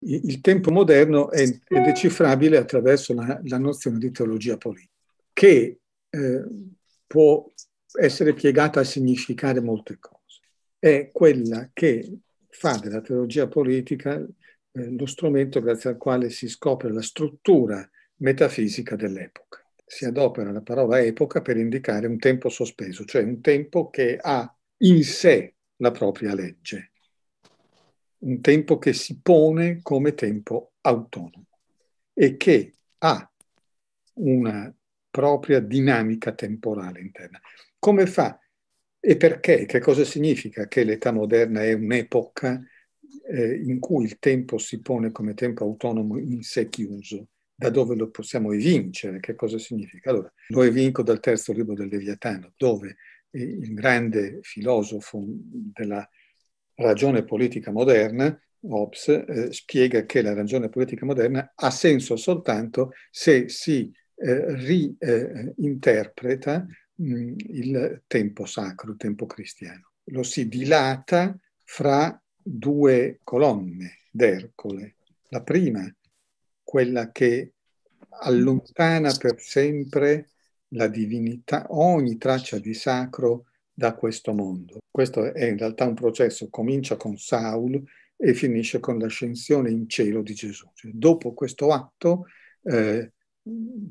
Il tempo moderno è, è decifrabile attraverso la, la, nozione di teologia politica, che eh, può essere piegata a significare molte cose. È quella che fa della teologia politica eh, lo strumento grazie al quale si scopre la struttura metafisica dell'epoca. Si adopera la parola epoca per indicare un tempo sospeso, cioè un tempo che ha in sé la propria legge, un tempo che si pone come tempo autonomo e che ha una propria dinamica temporale interna. Come fa e perché? Che cosa significa che l'età moderna è un'epoca eh, in cui il tempo si pone come tempo autonomo in sé chiuso? Da dove lo possiamo evincere? Che cosa significa? Allora, lo evinco dal terzo libro del Leviatano, dove eh, il grande filosofo della ragione politica moderna, Hobbes eh, spiega che la ragione politica moderna ha senso soltanto se si eh, riinterpreta eh, il tempo sacro, il tempo cristiano. Lo si dilata fra due colonne d'Ercole. La prima, quella che allontana per sempre la divinità, ogni traccia di sacro da questo mondo. Questo è in realtà un processo, comincia con Saul e finisce con l'ascensione in cielo di Gesù. Cioè, dopo questo atto eh,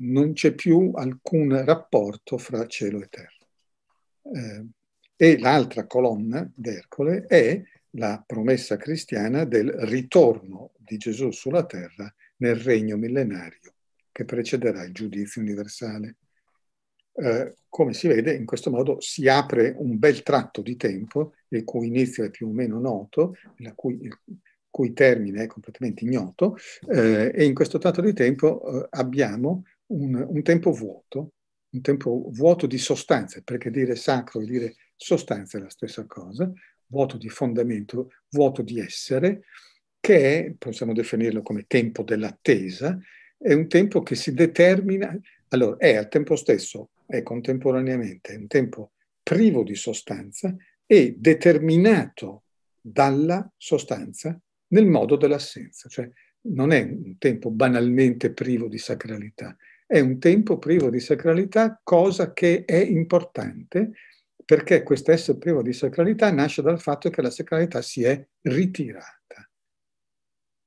non c'è più alcun rapporto fra cielo e terra. Eh, e l'altra colonna d'Ercole è la promessa cristiana del ritorno di Gesù sulla terra nel regno millenario che precederà il giudizio universale eh, come si vede, in questo modo si apre un bel tratto di tempo, il cui inizio è più o meno noto, cui, il cui termine è completamente ignoto, eh, e in questo tratto di tempo eh, abbiamo un, un, tempo vuoto, un tempo vuoto di sostanze, perché dire sacro e dire sostanza è la stessa cosa, vuoto di fondamento, vuoto di essere, che è, possiamo definirlo come tempo dell'attesa, è un tempo che si determina, allora è al tempo stesso è contemporaneamente un tempo privo di sostanza e determinato dalla sostanza nel modo dell'assenza, cioè non è un tempo banalmente privo di sacralità, è un tempo privo di sacralità, cosa che è importante perché questo essere privo di sacralità nasce dal fatto che la sacralità si è ritirata.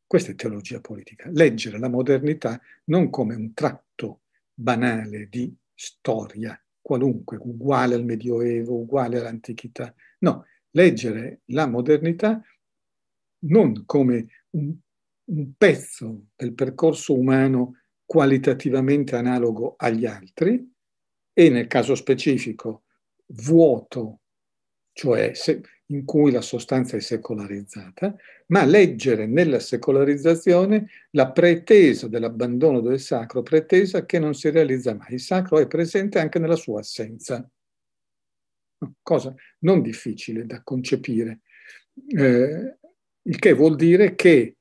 Questa è teologia politica, leggere la modernità non come un tratto banale di storia qualunque, uguale al Medioevo, uguale all'antichità. No, leggere la modernità non come un, un pezzo del percorso umano qualitativamente analogo agli altri e nel caso specifico vuoto, cioè se, in cui la sostanza è secolarizzata, ma leggere nella secolarizzazione la pretesa dell'abbandono del sacro, pretesa che non si realizza mai. Il sacro è presente anche nella sua assenza, cosa non difficile da concepire, eh, il che vuol dire che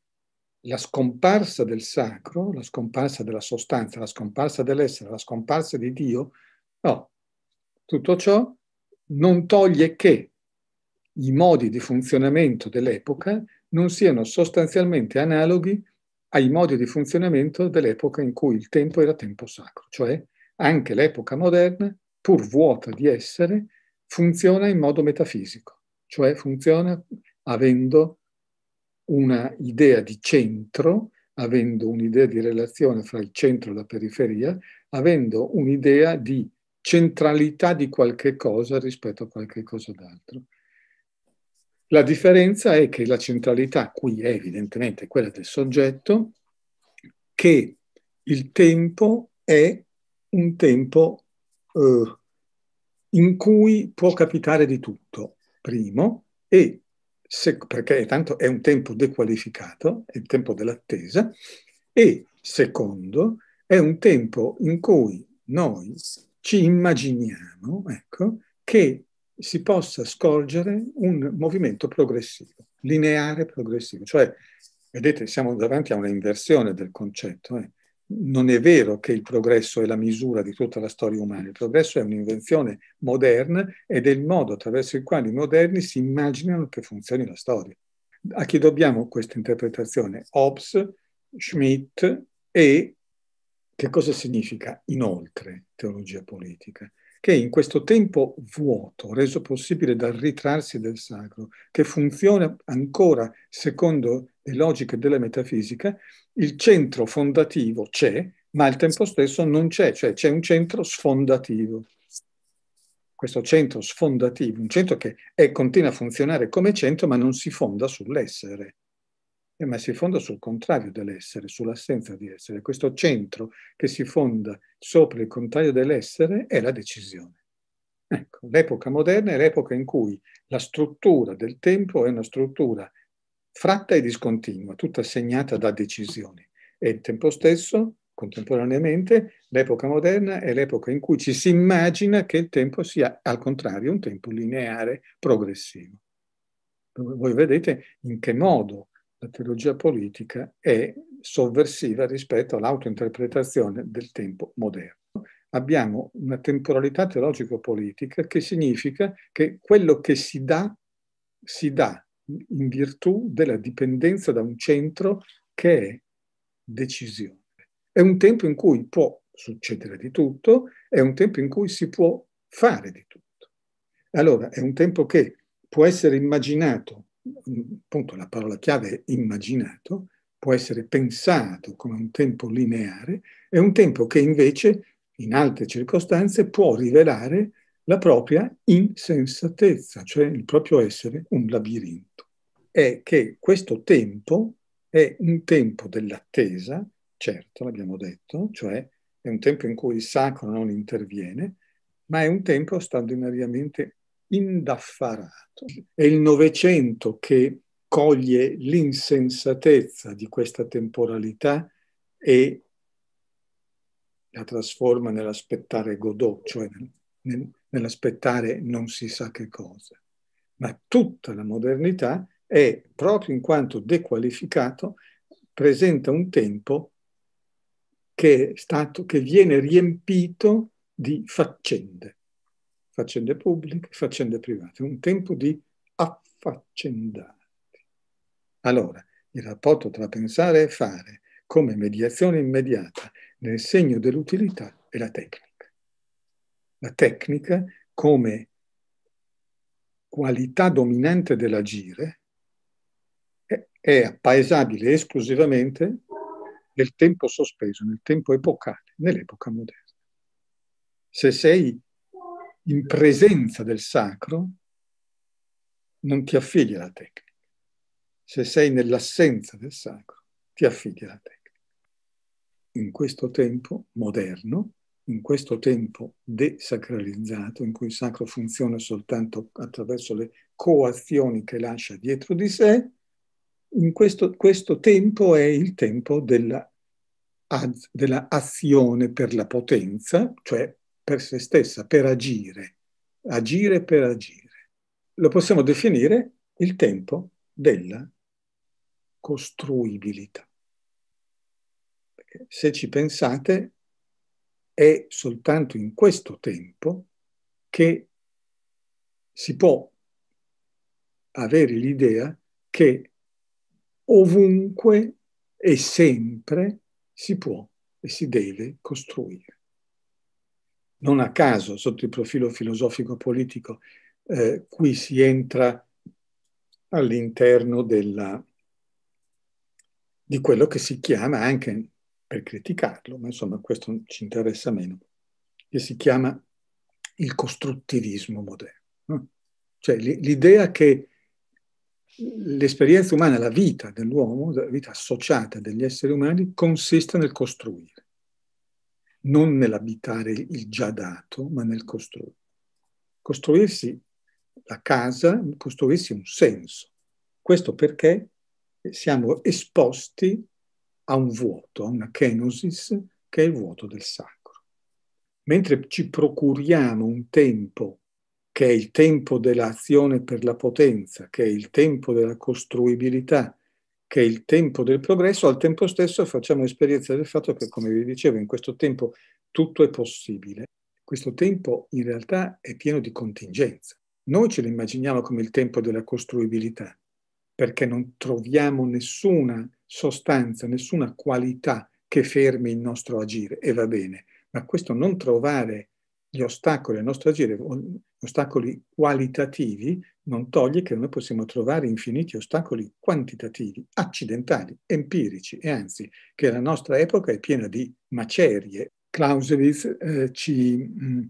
la scomparsa del sacro, la scomparsa della sostanza, la scomparsa dell'essere, la scomparsa di Dio, no, tutto ciò non toglie che i modi di funzionamento dell'epoca non siano sostanzialmente analoghi ai modi di funzionamento dell'epoca in cui il tempo era tempo sacro, cioè anche l'epoca moderna, pur vuota di essere, funziona in modo metafisico, cioè funziona avendo una idea di centro, avendo un'idea di relazione fra il centro e la periferia, avendo un'idea di centralità di qualche cosa rispetto a qualche cosa d'altro. La differenza è che la centralità qui è evidentemente quella del soggetto, che il tempo è un tempo eh, in cui può capitare di tutto, primo, e se, perché tanto è un tempo dequalificato, è il tempo dell'attesa, e secondo, è un tempo in cui noi ci immaginiamo ecco, che si possa scorgere un movimento progressivo, lineare progressivo. Cioè, vedete, siamo davanti a una inversione del concetto. Eh? Non è vero che il progresso è la misura di tutta la storia umana, il progresso è un'invenzione moderna ed è il modo attraverso il quale i moderni si immaginano che funzioni la storia. A chi dobbiamo questa interpretazione? Hobbes, Schmitt e che cosa significa inoltre teologia politica? che in questo tempo vuoto, reso possibile dal ritrarsi del sacro, che funziona ancora secondo le logiche della metafisica, il centro fondativo c'è, ma al tempo stesso non c'è, cioè c'è un centro sfondativo. Questo centro sfondativo, un centro che è, continua a funzionare come centro ma non si fonda sull'essere eh, ma si fonda sul contrario dell'essere, sull'assenza di essere. Questo centro che si fonda sopra il contrario dell'essere è la decisione. Ecco, l'epoca moderna è l'epoca in cui la struttura del tempo è una struttura fratta e discontinua, tutta segnata da decisioni. E il tempo stesso, contemporaneamente, l'epoca moderna è l'epoca in cui ci si immagina che il tempo sia, al contrario, un tempo lineare, progressivo. Voi vedete in che modo la teologia politica è sovversiva rispetto all'autointerpretazione del tempo moderno. Abbiamo una temporalità teologico-politica che significa che quello che si dà, si dà in virtù della dipendenza da un centro che è decisione. È un tempo in cui può succedere di tutto, è un tempo in cui si può fare di tutto. Allora, è un tempo che può essere immaginato appunto la parola chiave è immaginato, può essere pensato come un tempo lineare, è un tempo che invece in altre circostanze può rivelare la propria insensatezza, cioè il proprio essere un labirinto. È che questo tempo è un tempo dell'attesa, certo, l'abbiamo detto, cioè è un tempo in cui il sacro non interviene, ma è un tempo straordinariamente indaffarato. È il Novecento che coglie l'insensatezza di questa temporalità e la trasforma nell'aspettare Godot, cioè nell'aspettare non si sa che cosa. Ma tutta la modernità è, proprio in quanto dequalificato, presenta un tempo che, stato, che viene riempito di faccende faccende pubbliche, faccende private, un tempo di affaccendati. Allora, il rapporto tra pensare e fare come mediazione immediata nel segno dell'utilità è la tecnica. La tecnica come qualità dominante dell'agire è appaesabile esclusivamente nel tempo sospeso, nel tempo epocale, nell'epoca moderna. Se sei in presenza del sacro, non ti affidi alla tecnica. Se sei nell'assenza del sacro, ti affidi alla tecnica. In questo tempo moderno, in questo tempo desacralizzato, in cui il sacro funziona soltanto attraverso le coazioni che lascia dietro di sé, in questo, questo tempo è il tempo della, della azione per la potenza, cioè per se stessa, per agire, agire per agire. Lo possiamo definire il tempo della costruibilità. Perché se ci pensate, è soltanto in questo tempo che si può avere l'idea che ovunque e sempre si può e si deve costruire. Non a caso, sotto il profilo filosofico-politico, eh, qui si entra all'interno della, di quello che si chiama anche per criticarlo, ma insomma questo ci interessa meno, che si chiama il costruttivismo moderno. No? Cioè l'idea che l'esperienza umana, la vita dell'uomo, la vita associata degli esseri umani, consiste nel costruire non nell'abitare il già dato, ma nel costruire. Costruirsi la casa, costruirsi un senso. Questo perché siamo esposti a un vuoto, a una kenosis, che è il vuoto del sacro. Mentre ci procuriamo un tempo che è il tempo dell'azione per la potenza, che è il tempo della costruibilità, che è il tempo del progresso, al tempo stesso facciamo esperienza del fatto che, come vi dicevo, in questo tempo tutto è possibile. Questo tempo in realtà è pieno di contingenza. Noi ce lo immaginiamo come il tempo della costruibilità, perché non troviamo nessuna sostanza, nessuna qualità che fermi il nostro agire, e va bene, ma questo non trovare gli ostacoli al nostro agire ostacoli qualitativi, non toglie che noi possiamo trovare infiniti ostacoli quantitativi, accidentali, empirici e anzi che la nostra epoca è piena di macerie. Clausewitz eh, ci mh, mm,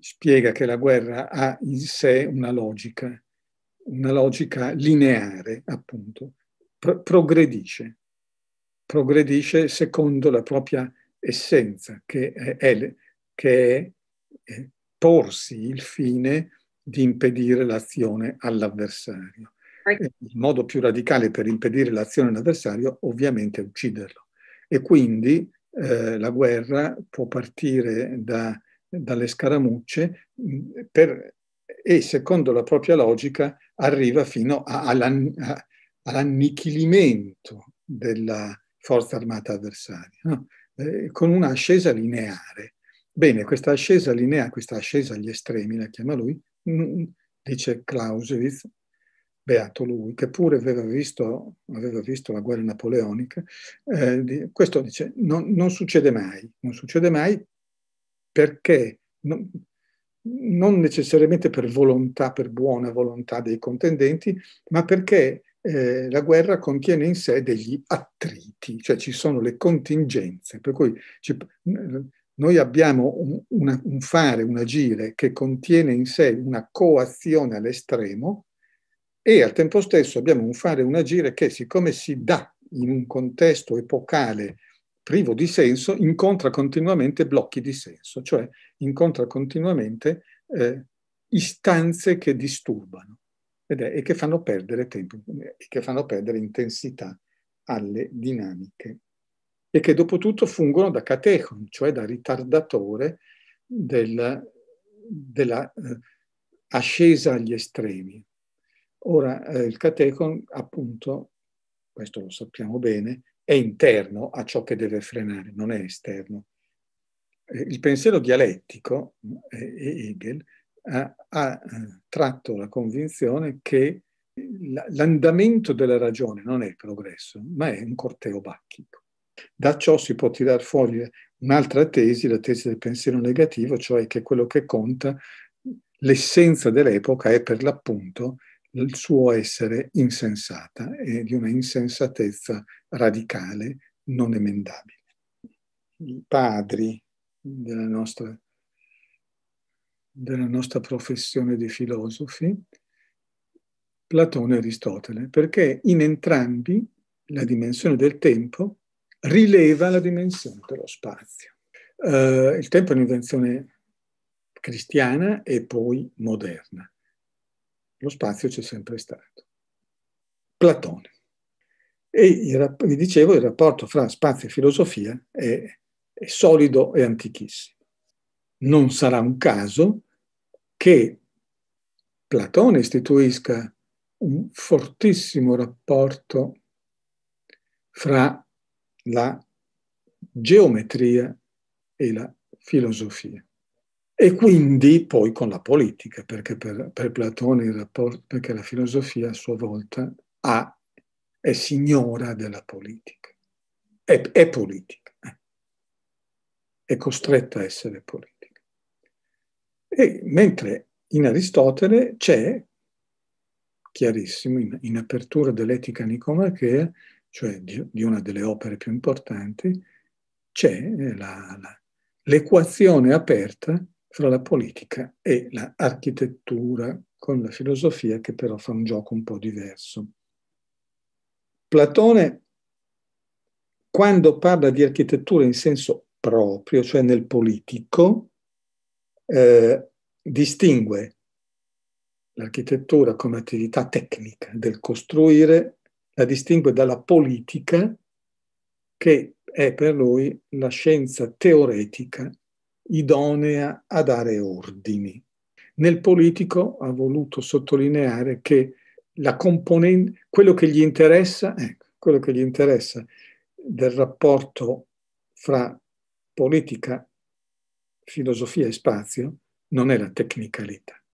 spiega che la guerra ha in sé una logica, una logica lineare, appunto, Pro- progredisce, progredisce secondo la propria essenza, che è, è, che è eh, porsi il fine di impedire l'azione all'avversario. Il modo più radicale per impedire l'azione all'avversario ovviamente è ucciderlo. E quindi eh, la guerra può partire da, dalle scaramucce per, e secondo la propria logica arriva fino a, all'ann, a, all'annichilimento della forza armata avversaria, no? eh, con un'ascesa lineare Bene, questa ascesa lineare, questa ascesa agli estremi, la chiama lui, dice Clausewitz, beato lui, che pure aveva visto, aveva visto la guerra napoleonica, eh, questo dice non, non, succede mai, non succede mai perché non, non, necessariamente per volontà, per buona volontà dei contendenti, ma perché eh, la guerra contiene in sé degli attriti, cioè ci sono le contingenze, per cui ci, noi abbiamo un, una, un fare, un agire che contiene in sé una coazione all'estremo e al tempo stesso abbiamo un fare, un agire che siccome si dà in un contesto epocale privo di senso, incontra continuamente blocchi di senso, cioè incontra continuamente eh, istanze che disturbano è, e che fanno perdere tempo e che fanno perdere intensità alle dinamiche e che dopo tutto fungono da catechon, cioè da ritardatore del, della eh, ascesa agli estremi. Ora eh, il catechon, appunto, questo lo sappiamo bene, è interno a ciò che deve frenare, non è esterno. Eh, il pensiero dialettico, eh, Hegel, ha, ha eh, tratto la convinzione che l'andamento della ragione non è il progresso, ma è un corteo bacchico da ciò si può tirare fuori un'altra tesi, la tesi del pensiero negativo, cioè che quello che conta, l'essenza dell'epoca è per l'appunto il suo essere insensata e di una insensatezza radicale, non emendabile. I padri della nostra, della nostra professione di filosofi, Platone e Aristotele, perché in entrambi la dimensione del tempo rileva la dimensione dello spazio. Uh, il tempo è un'invenzione cristiana e poi moderna. Lo spazio c'è sempre stato. Platone. E il, vi dicevo, il rapporto fra spazio e filosofia è, è solido e antichissimo. Non sarà un caso che Platone istituisca un fortissimo rapporto fra la geometria e la filosofia. E quindi poi con la politica, perché per, per Platone il rapporto, perché la filosofia a sua volta ha, è signora della politica, è, è politica, è costretta a essere politica. E mentre in Aristotele c'è chiarissimo in, in, apertura dell'etica nicomachea cioè di, di una delle opere più importanti, c'è eh, la, la, l'equazione aperta fra la politica e l'architettura con la filosofia che però fa un gioco un po' diverso. Platone, quando parla di architettura in senso proprio, cioè nel politico, eh, distingue l'architettura come attività tecnica del costruire la distingue dalla politica, che è per lui la scienza teoretica idonea a dare ordini. Nel politico ha voluto sottolineare che quello che gli interessa, ecco, quello che gli interessa del rapporto fra politica, filosofia e spazio non è la tecnicalità.